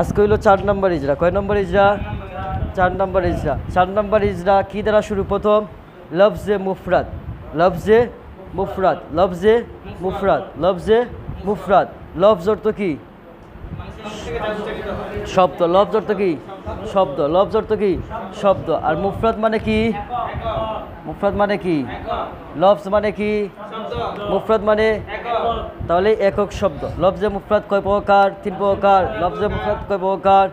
আজকে হইলো চার নম্বর ইজরা কয় নম্বর ইজরা চার নম্বর ইজরা চার নম্বর ইজরা কী দ্বারা শুরু প্রথম লফজে মুফরাত লফজে মুফরাত লফজে মুফরাত লফজে মুফরাত লফজ অর্থ কী শব্দ লফজ অর্থ কি শব্দ লফজ অর্থ কি শব্দ আর মুফরাত মানে কি মুফরাত মানে কি লফজ মানে কি মুফরাত মানে তাহলে একক শব্দ লফজে মুফরাত কয় প্রকার তিন প্রকার লফজে মুফরাত কয় প্রকার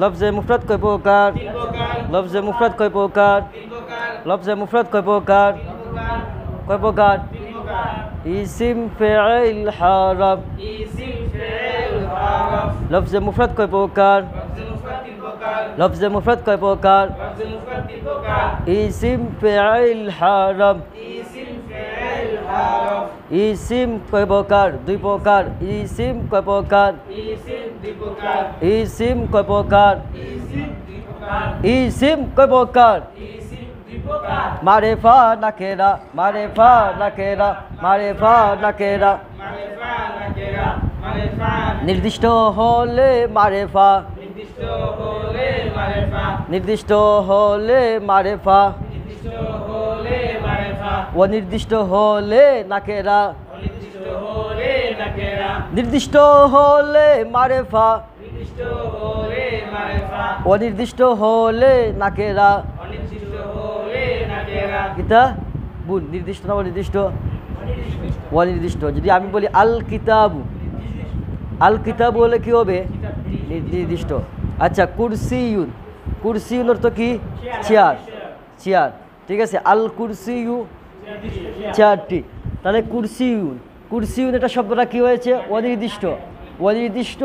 লফজে মুফরাত কয় প্রকার লফজে মুফরাত কয় প্রকার লফজে মুফরাত কয় প্রকার কয় প্রকার ইসিম ফেল হারাম ইসিম লফজে মুফরাদ কয় প্রকার লফজে মুফরাদ কয় প্রকার ইসিম ফেল হারম ইসিম কয় প্রকার দুই প্রকার ইসিম কয় প্রকার ইসিম কয় প্রকার ইসিম কয় প্রকার মারেফা নাকেরা মারেফা নাকেরা মারেফা নাকেরা মারেফা নাকেরা নির্দিষ্ট হলে মারেফা নির্দিষ্ট হলে মারেফা অনির্দিষ্ট হলে নাকেরা নির্দিষ্ট হলে মারেফা অনির্দিষ্ট হলে নাকেরা কিতা বুন নির্দিষ্ট না অনির্দিষ্ট অনির্দিষ্ট যদি আমি বলি আল কিতাবু আল কিতাব হলে কী হবে নির্দিষ্ট আচ্ছা কুরসি ইউন কুরসি ইউনর অর্থ কি চেয়ার চেয়ার ঠিক আছে আল কুরসি ইউ চেয়ারটি তাহলে কুরসি ইউন কুরসি ইউন এটা শব্দটা কী হয়েছে অনির্দিষ্ট অনির্দিষ্ট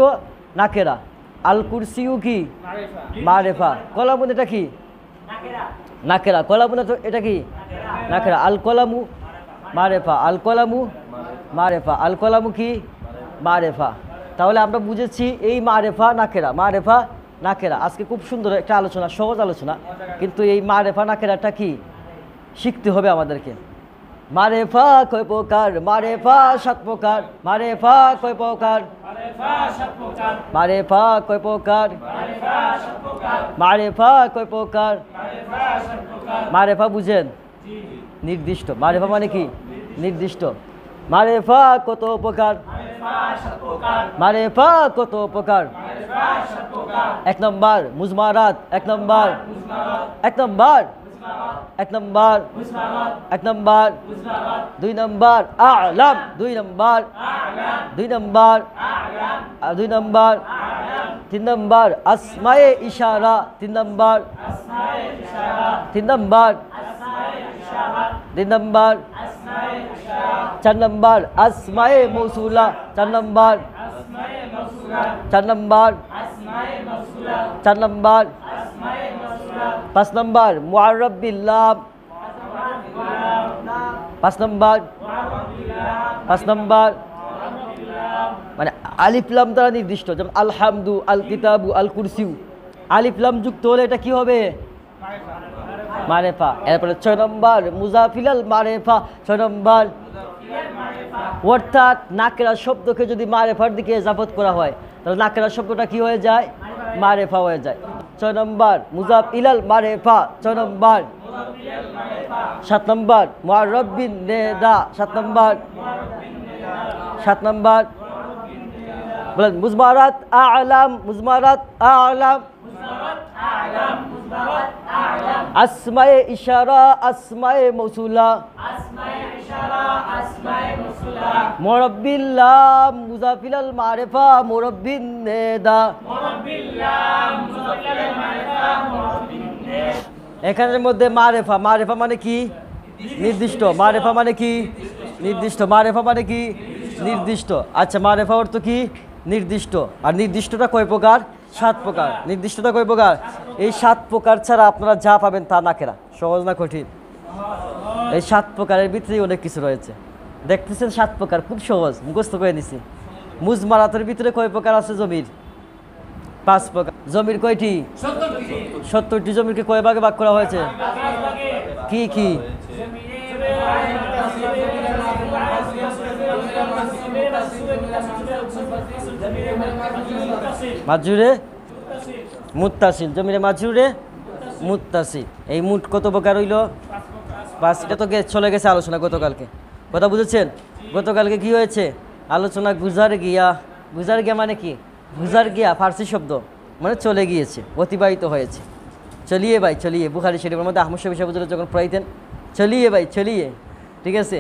নাকেরা আল কুরসিউ কি মারেফা কলামুন এটা কি নাকেরা কলামুন এটা কি নাকেরা আল কলামু মারেফা আল কলামু মারেফা আল কলামু কি মারেফা তাহলে আমরা বুঝেছি এই মা রেফা নাকেরা মা রেফা নাকেরা আজকে খুব সুন্দর একটা আলোচনা সহজ আলোচনা কিন্তু এই মা রেফা নাকেরাটা কি শিখতে হবে আমাদেরকে মারে ফা কয় প্রকার মারে ফা সাত প্রকার মারে ফা কয় প্রকার মারে ফা কয় প্রকার মারে ফা কয় প্রকার মারে ফা বুঝেন নির্দিষ্ট মারে ফা মানে কি নির্দিষ্ট মারে ফা কত উপকার मारे फा को तो उपकार एक नंबर मुजमारात एक नंबर एक नंबर एक नंबर एक नंबर दुई नंबर आलम दुई नंबर दुई नंबर दुई नंबर तीन नंबर असमाए इशारा तीन नंबर तीन नंबर तीन नंबर চার নম্বর আসমায়ে মৌসুলা চার নম্বর চার নম্বর চার নম্বর পাঁচ নম্বর মুআরবিল্লাহ পাঁচ নম্বর পাঁচ নম্বর মানে আলিফলাম দ্বারা নির্দিষ্ট যেমন আল হামদু আল কিতাবু আল কুরসিউ আলিফলাম যুক্ত হলে এটা কি হবে মারেফা এরপরে ছয় নম্বর মুজাফিলাল মারেফা ছয় নম্বর অর্থাৎ নাকেরা শব্দকে যদি মারেফার দিকে এজাফত করা হয় তাহলে নাকেরা শব্দটা কি হয়ে যায় মারেফা হয়ে যায় ছয় নম্বর মুজাফ ইলাল মারেফা ছয় নম্বর সাত নম্বর মোয়ারবিন নেদা সাত নম্বর সাত নম্বর বলেন মুজমারাত আলাম মুজমারাত আলাম আসমায়ে ইশারা আসমায়ে মসুলা মোরব্বিল্লাম মুজাফিলাল মারেফা মোরব্বিন নেদা এখানের মধ্যে মারেফা মারেফা মানে কি নির্দিষ্ট মারেফা মানে কি নির্দিষ্ট মারেফা মানে কি নির্দিষ্ট আচ্ছা মারেফা অর্থ কি নির্দিষ্ট আর নির্দিষ্টটা কয় প্রকার সাত প্রকার নির্দিষ্টতা কয় প্রকার এই সাত প্রকার ছাড়া আপনারা যা পাবেন তা না কেনা সহজ না কঠিন এই সাত প্রকারের ভিতরেই অনেক কিছু রয়েছে দেখতেছেন সাত প্রকার খুব সহজ মুখস্থ করে নিছি মুজমারাতের ভিতরে কয় প্রকার আছে জমির পাঁচ প্রকার জমির কয়টি সত্তরটি জমিরকে কয় ভাগে ভাগ করা হয়েছে কি কি মাজুরে মুতাসিল জমিরে মাঝুরে মুতাসিল এই মুট কত প্রকার হইল পাঁচ এটা তো চলে গেছে আলোচনা গতকালকে কথা বুঝেছেন গতকালকে কি হয়েছে আলোচনা গুজার গিয়া গুজার গিয়া মানে কি গুজার গিয়া ফার্সি শব্দ মানে চলে গিয়েছে অতিবাহিত হয়েছে চলিয়ে ভাই চলিয়ে বুখারি শরীফের মধ্যে আহমদ শরীফ সাহেব যখন পড়াইতেন চলিয়ে ভাই চলিয়ে ঠিক আছে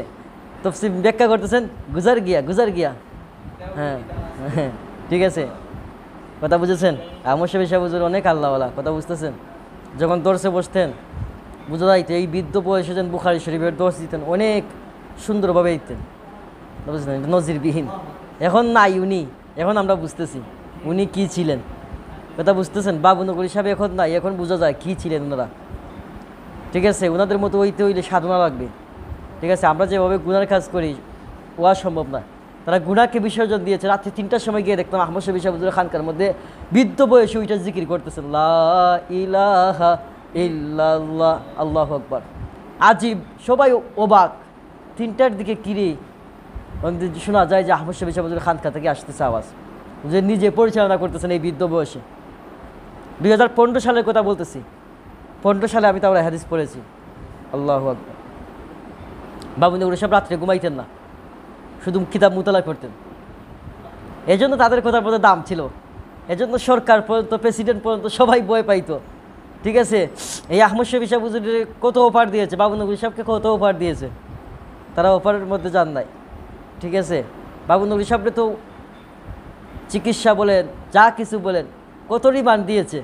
তো ব্যাখ্যা করতেছেন গুজার গিয়া গুজার গিয়া হ্যাঁ, হ্যাঁ ঠিক আছে কথা বুঝেছেন আমার সে সাহেব বুঝলেন অনেক আল্লাহওয়ালা কথা বুঝতেছেন যখন দর্শে বসতেন বুঝা যাইতে এই বৃদ্ধ বয়সে যেন বুখারি শরীফের দর্শ দিতেন অনেক সুন্দরভাবে দিতেন বুঝলেন নজিরবিহীন এখন নাই উনি এখন আমরা বুঝতেছি উনি কি ছিলেন কথা বুঝতেছেন বাবু নগরী সাহেব এখন নাই এখন বোঝা যায় কি ছিলেন ওনারা ঠিক আছে ওনাদের মতো ওইতে হইলে সাধনা লাগবে ঠিক আছে আমরা যেভাবে গুনার কাজ করি ওয়া সম্ভব না তারা গুণাকে বিসর্জন দিয়েছে রাত্রি তিনটার সময় গিয়ে দেখতাম আহমদ শবী সাহেবুল খানকার মধ্যে বৃদ্ধ বয়সে ওইটা জিকির করতেছে ইলাহা আল্লাহ আকবর আজিব সবাই ওবাক তিনটার দিকে কিরে শোনা যায় যে আহমদ শবী সাহেবুল খানকা থেকে আসতেছে আওয়াজ যে নিজে পরিচালনা করতেছেন এই বৃদ্ধ বয়সে দুই সালের কথা বলতেছি পনেরো সালে আমি তাহলে হাদিস পড়েছি আল্লাহ আকবর বাবুনদের সব রাত্রে ঘুমাইতেন না শুধু কিতাব মোতালা করতেন এজন্য তাদের কথার প্রতি দাম ছিল এজন্য সরকার পর্যন্ত প্রেসিডেন্ট পর্যন্ত সবাই বয় পাইতো ঠিক আছে এই আহমদ শফি সাহেব হুজুরের কত অফার দিয়েছে বাবু নবী সাহেবকে কত অফার দিয়েছে তারা অফারের মধ্যে যান নাই ঠিক আছে বাবু নবী সাহেবকে তো চিকিৎসা বলেন যা কিছু বলেন কত রিমান্ড দিয়েছে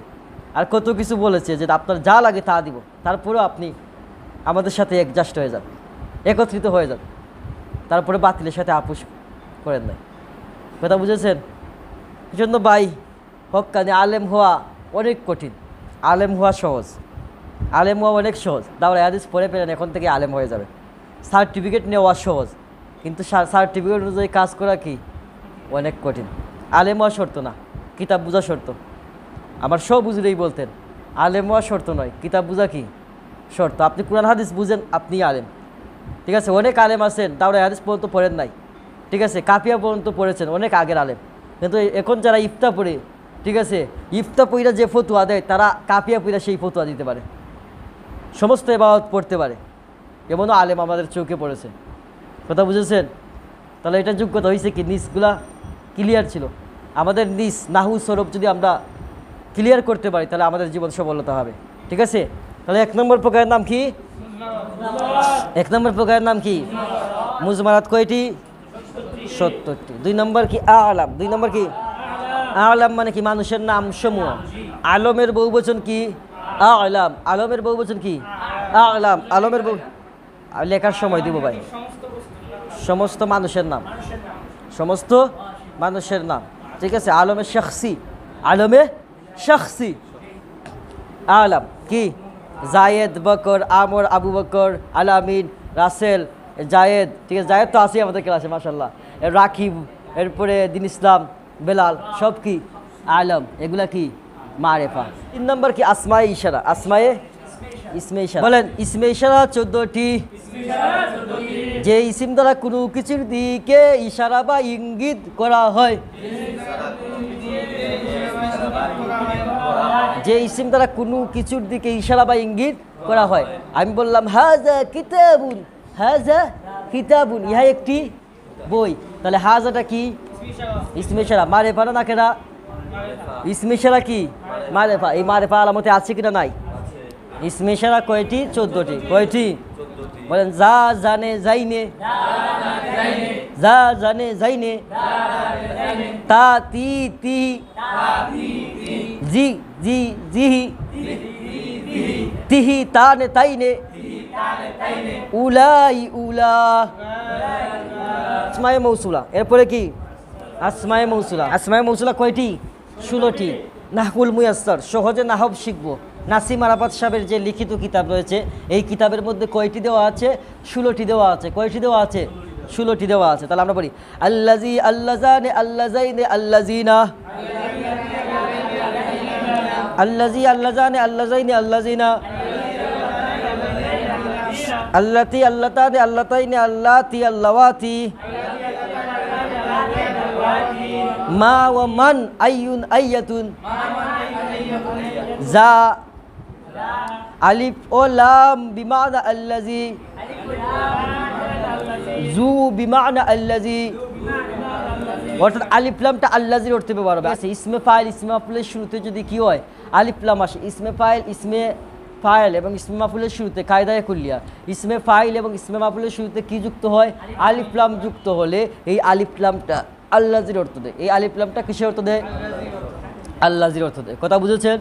আর কত কিছু বলেছে যে আপনার যা লাগে তা দিব তারপরেও আপনি আমাদের সাথে একজাস্ট হয়ে যান একত্রিত হয়ে যান তারপরে বাতিলের সাথে আপুষ করেন নাই কথা বুঝেছেন এই জন্য বাই হকানি আলেম হওয়া অনেক কঠিন আলেম হওয়া সহজ আলেম হওয়া অনেক সহজ দাবার হাদিস পড়ে পেলেন এখন থেকে আলেম হয়ে যাবে সার্টিফিকেট নেওয়া সহজ কিন্তু সার্টিফিকেট অনুযায়ী কাজ করা কি অনেক কঠিন আলেম হওয়া শর্ত না কিতাব বোঝা শর্ত আমার সব বুঝলেই বলতেন আলেম হওয়া শর্ত নয় কিতাব বোঝা কি শর্ত আপনি কোরআন হাদিস বুঝেন আপনি আলেম ঠিক আছে অনেক আলেম আছেন তাহলে হাদিস পর্যন্ত পড়েন নাই ঠিক আছে কাপিয়া পর্যন্ত পড়েছেন অনেক আগের আলেম কিন্তু এখন যারা ইফতা পড়ে ঠিক আছে ইফতা পইরা যে ফতুয়া দেয় তারা কাপিয়া পইরা সেই ফতুয়া দিতে পারে সমস্ত এবাবত পড়তে পারে এমনও আলেম আমাদের চোখে পড়েছে কথা বুঝেছেন তাহলে এটা যোগ্যতা হয়েছে কি নিসগুলা ক্লিয়ার ছিল আমাদের নিস নাহু স্বরূপ যদি আমরা ক্লিয়ার করতে পারি তাহলে আমাদের জীবন সফলতা হবে ঠিক আছে তাহলে এক নম্বর প্রকারের নাম কি এক নম্বর প্রকারের নাম কি মুজমারাত কয়টি সত্তরটি দুই নম্বর কি আলাম দুই নম্বর কি আলাম মানে কি মানুষের নাম সমূহ আলমের বহুবচন কি আলাম আলমের বহুবচন কি আলাম আলমের বউ লেখার সময় দিব ভাই সমস্ত মানুষের নাম সমস্ত মানুষের নাম ঠিক আছে আলমে শখসি আলমে শখসি আলাম কি জায়েদ বকর আমর আবু বকর আলামিন রাসেল জায়েদ ঠিক আছে জায়েদ তো আছেই আমাদের ক্লাসে মাসাল্লাহ রাকিব এরপরে দিন ইসলাম বেলাল সব কি আলম এগুলা কি মারেফা তিন নম্বর কি আসমায়ে ইশারা আসমায়ে ইসমে ইশারা বলেন ইসমে ইশারা চোদ্দটি যে ইসিম দ্বারা কোনো কিছুর দিকে ইশারা বা ইঙ্গিত করা হয় যে ইসিম দ্বারা কোনো কিছুর দিকে ইশারা বা ইঙ্গিত করা হয় আমি বললাম হাজা কিতাবুন হাজা কিতাবুন ইহা একটি বই তাহলে হাজাটা কি ইসমেশারা মারে পারা না কেনা ইসমেশারা কি মারে পা এই মারে পাওয়ার মতে আছে কিনা নাই ইসমেশারা কয়টি চোদ্দটি কয়টি বলেন যা জানে যাইনে যা জানে যাইনে তা তি তি জি জি জিহি তিহি তানে তাইনে উলাই উলা আসমায় মৌসুলা এরপরে কি আসমায় মৌসুলা আসমায় মৌসুলা কয়টি ষোলোটি নাহুল মুয়াস্তর সহজে নাহব শিখবো নাসিম আরাফাত সাহেবের যে লিখিত কিতাব রয়েছে এই কিতাবের মধ্যে কয়টি দেওয়া আছে ষোলোটি দেওয়া আছে কয়টি দেওয়া আছে ষোলোটি দেওয়া আছে তাহলে আমরা বলি আল্লাজি আল্লাজানে আল্লাজাইনে আল্লাজিনা আল্লাজি আল্লাজানে আল্লাজাইনে আল্লাজিনা আল্লাতি আল্লাতানে আল্লাতাইনে আল্লাতি আল্লাওয়াতি মা ওয়া মান আইয়ুন আইয়াতুন যা আলিফ ও লাম বিমাদা আল্লাজি জু বিমান আল্লাজি অর্থাৎ আলিফলামটা আল্লাজির অর্থে ব্যবহার হবে আচ্ছা, ইসমে ফাইল ইসমে শুরুতে যদি কি হয় আলিফলাম আসে ইসমে ফাইল ইসমে ফাইল এবং ইসমে মাহফুলের শুরুতে কায়দায় কুল্লিয়া ইসমে ফাইল এবং ইসমে মাহফুলের শুরুতে কি যুক্ত হয় আলিফলাম যুক্ত হলে এই আলিফলামটা আল্লাজির অর্থ দেয় এই আলিফলামটা কিসের অর্থ দেয় আল্লাজির অর্থ দেয় কথা বুঝেছেন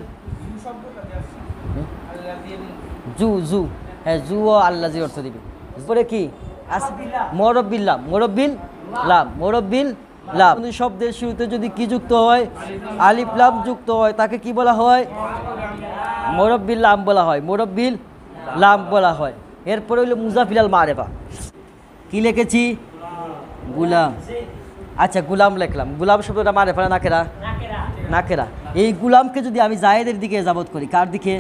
জু জু হ্যাঁ জু ও আল্লাজির অর্থ দিবে এরপরে কি মরব্বিল্লা মোরব্বিল লাভ মরব্বিল লাভ শব্দের শুরুতে যদি কি যুক্ত হয় আলিফ লাভ যুক্ত হয় তাকে কি বলা হয় মরব্বিল লাম বলা হয় মরব্বিল লাম বলা হয় এরপরে হইল মুজাফিলাল মারেফা কি লিখেছি গুলাম আচ্ছা গুলাম লেখলাম গুলাম শব্দটা মারে না নাকেরা নাকেরা এই গুলামকে যদি আমি জায়েদের দিকে যাবত করি কার দিকে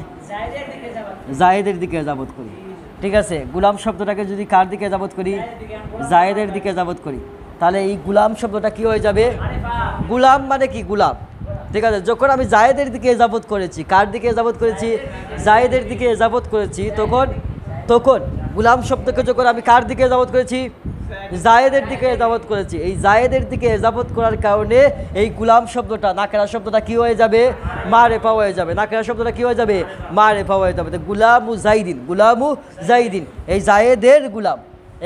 জায়েদের দিকে যাবত করি ঠিক আছে গুলাম শব্দটাকে যদি কার দিকে যাবত করি জায়েদের দিকে যাবত করি তাহলে এই গুলাম শব্দটা কি হয়ে যাবে গুলাম মানে কি গুলাম ঠিক আছে যখন আমি জায়েদের দিকে এজাবত করেছি কার দিকে এজাবত করেছি জায়েদের দিকে এজাবত করেছি তখন তখন গুলাম শব্দকে যখন আমি কার দিকে এজাবত করেছি জায়েদের দিকে এজাবত করেছি এই জায়েদের দিকে এজাবত করার কারণে এই গুলাম শব্দটা নাকেরা শব্দটা কি হয়ে যাবে মা রেফা হয়ে যাবে নাকেরা শব্দটা কি হয়ে যাবে মা রেফা হয়ে যাবে গুলামু জাইদিন গুলামু জাইদিন এই জায়েদের গুলাম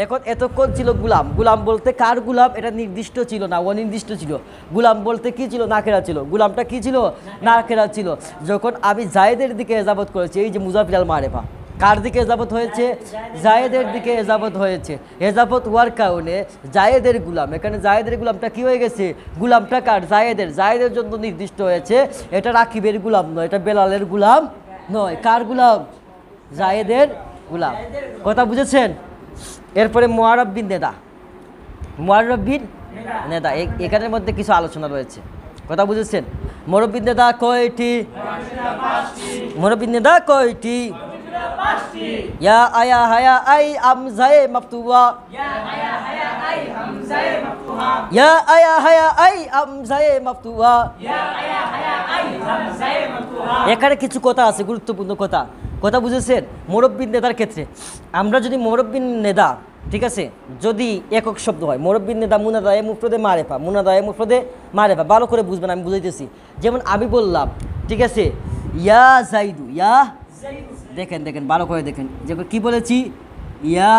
এখন এতক্ষণ ছিল গুলাম গুলাম বলতে কার গুলাম এটা নির্দিষ্ট ছিল না অনির্দিষ্ট ছিল গুলাম বলতে কি ছিল নাকেরা ছিল গুলামটা কি ছিল নাকেরা ছিল যখন আমি জায়েদের দিকে এজাবত করেছি এই যে মুজাফিরাল মারেফা কার দিকে এজাবত হয়েছে জায়েদের দিকে এজাবত হয়েছে এজাবত হওয়ার কারণে জায়েদের গুলাম এখানে জায়েদের গুলামটা কি হয়ে গেছে গুলামটা কার জায়েদের জায়েদের জন্য নির্দিষ্ট হয়েছে এটা রাকিবের গুলাম নয় এটা বেলালের গুলাম নয় কার গুলাম জায়েদের গুলাম কথা বুঝেছেন এরপরে মোয়ারব্বিন নেদা মোয়ারব্বিন নেদা এখানের মধ্যে কিছু আলোচনা রয়েছে কথা বুঝেছেন মোরব্বিন নেদা কয়টি মোরব্বিন নেদা কয়টি ইয়া আয়া হায়া আই আমজায়ে মাফতুয়া ইয়া আয়া হায়া আই আমজায়ে মাফতুহা ইয়া আয়া হায়া আই আমজায়ে মাফতুয়া ইয়া আয়া হায়া এখানে কিছু কথা আছে গুরুত্বপূর্ণ কথা কথা বুঝেছেন মুরব্বিন নেতার ক্ষেত্রে আমরা যদি মুরব্বিন নেদা ঠিক আছে যদি একক শব্দ হয় মোরব্বিন নেতা মুনাদায়ে মুফরদে মারেফা মুনাদায়ে মুফরদে মারেফা ভালো করে বুঝবেন আমি বুঝাইতেছি যেমন আমি বললাম ঠিক আছে ইয়া জাইদু ইয়া দেখেন দেখেন ভালো করে দেখেন যে কি বলেছি ইয়া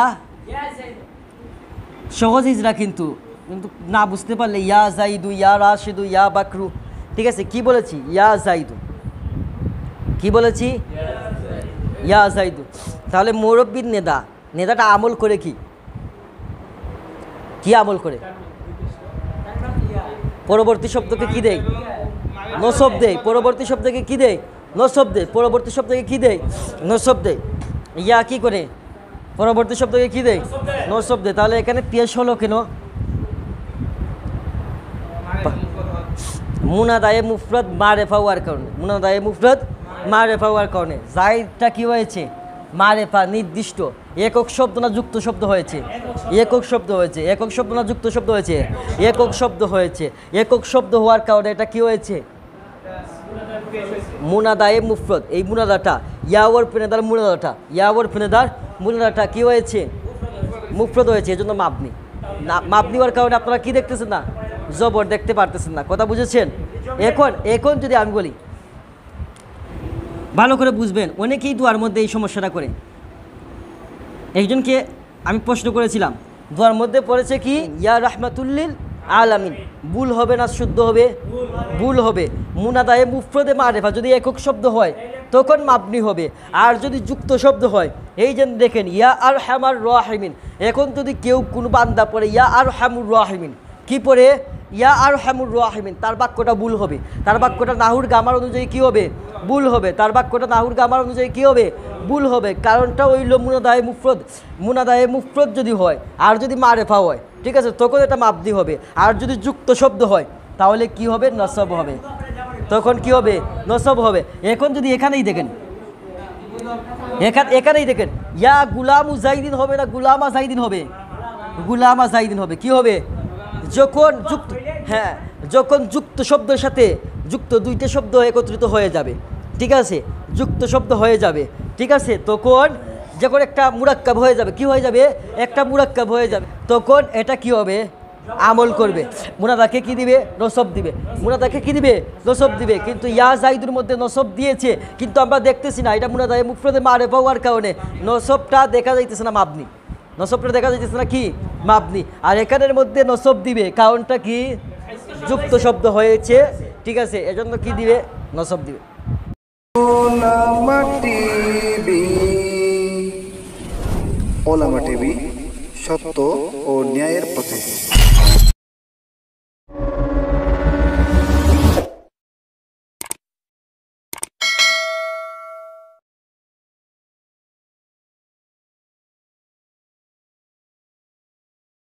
সহজ ইজরা কিন্তু কিন্তু না বুঝতে পারলে ইয়া জাইদু ইয়া রাশিদু ইয়া বাকরু ঠিক আছে কি বলেছি ইয়া জাইদু কি বলেছি ইয়া জাইদু তাহলে মৌরব্বীর নেদা নেদাটা আমল করে কি কি আমল করে পরবর্তী শব্দকে কি দেয় নসব দেয় পরবর্তী শব্দকে কি দেয় নসব দেয় পরবর্তী শব্দকে কী দেয় নসব দেয় ইয়া কী করে পরবর্তী শব্দকে কী দেয় নসব দেয় তাহলে এখানে পেশ হলো কেন মুনাদায়ে মুফরত মা রেফা হওয়ার কারণে মুনাদায়ে মুফরত মা রেফা হওয়ার কারণে জাইদটা কী হয়েছে মা রেফা নির্দিষ্ট একক শব্দ না যুক্ত শব্দ হয়েছে একক শব্দ হয়েছে একক শব্দ না যুক্ত শব্দ হয়েছে একক শব্দ হয়েছে একক শব্দ হওয়ার কারণে এটা কী হয়েছে মুনাদায়ে মুফরত এই মুনাদাটা ইয়াওয়ার ফেনেদার মুনাদাটা ইয়াওয়ার ফেনেদার মুনাদাটা কী হয়েছে মুফরত হয়েছে এজন্য মাপনি না মাপ নেওয়ার কারণে আপনারা কি দেখতেছেন না জবর দেখতে পারতেছেন না কথা বুঝেছেন এখন এখন যদি আমি বলি ভালো করে বুঝবেন অনেকেই দোয়ার মধ্যে এই সমস্যাটা করে একজনকে আমি প্রশ্ন করেছিলাম দোয়ার মধ্যে পড়েছে কি ইয়া রহমাতুল্লিল আলামিন ভুল হবে না শুদ্ধ হবে ভুল হবে মুনাদায়ে মুফরদে মারেফা যদি একক শব্দ হয় তখন মাবনি হবে আর যদি যুক্ত শব্দ হয় এই যেন দেখেন ইয়া আর হ্যামার রাহিমিন এখন যদি কেউ কোনো বান্দা পড়ে ইয়া আর হ্যামুর রাহিমিন কি পড়ে ইয়া আর হ্যামুর রাহিমিন তার বাক্যটা ভুল হবে তার বাক্যটা নাহুর গামার অনুযায়ী কি হবে ভুল হবে তার বাক্যটা নাহুর গামার অনুযায়ী কি হবে ভুল হবে কারণটা হইল মুনাদায়ে মুফরদ মুনাদায়ে মুফরত যদি হয় আর যদি মারেফা হয় ঠিক আছে তখন এটা মাপদি হবে আর যদি যুক্ত শব্দ হয় তাহলে কি হবে নসব হবে তখন কি হবে নসব হবে এখন যদি এখানেই দেখেন এখানেই দেখেন ইয়া গুলাম উজাইদিন হবে না গুলাম আজাইদিন হবে গুলাম আজাইদিন হবে কি হবে যখন যুক্ত হ্যাঁ যখন যুক্ত শব্দের সাথে যুক্ত দুইটা শব্দ একত্রিত হয়ে যাবে ঠিক আছে যুক্ত শব্দ হয়ে যাবে ঠিক আছে তখন যখন একটা মুরাক্কাব হয়ে যাবে কি হয়ে যাবে একটা মুরাক্কাব হয়ে যাবে তখন এটা কি হবে আমল করবে মুনাদাকে কি দিবে নসব দিবে মুনাদাকে কি দিবে নসব দিবে কিন্তু ইয়া জাইদুর মধ্যে নসব দিয়েছে কিন্তু আমরা দেখতেছি না এটা মুখ মুফরদে মারে পাওয়ার কারণে নসবটা দেখা যাইতেছে না মাপনি নসবটা দেখা যাইতেছে না কি মাপনি আর এখানের মধ্যে নসব দিবে কারণটা কি যুক্ত শব্দ হয়েছে ঠিক আছে এজন্য কি দিবে নসব দিবে ওলামা টিভি ওলামা টিভি সত্য ও ন্যায়ের পথে